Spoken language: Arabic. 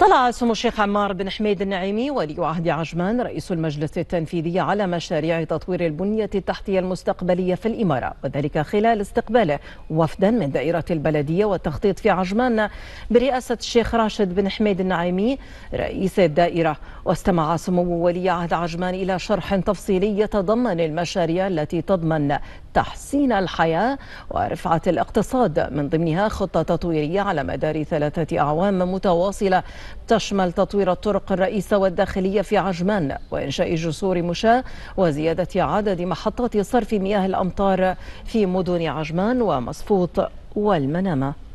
طلع سمو الشيخ عمار بن حميد النعيمي ولي عهد عجمان رئيس المجلس التنفيذي على مشاريع تطوير البنية التحتية المستقبلية في الإمارة وذلك خلال استقباله وفدا من دائرة البلدية والتخطيط في عجمان برئاسة الشيخ راشد بن حميد النعيمي رئيس الدائرة واستمع سمو ولي عهد عجمان إلى شرح تفصيلي يتضمن المشاريع التي تضمن تحسين الحياة ورفعة الاقتصاد من ضمنها خطة تطويرية على مدار ثلاثة أعوام متواصلة تشمل تطوير الطرق الرئيسة والداخلية في عجمان وإنشاء جسور مشاة وزيادة عدد محطات صرف مياه الأمطار في مدن عجمان ومصفوط والمنامة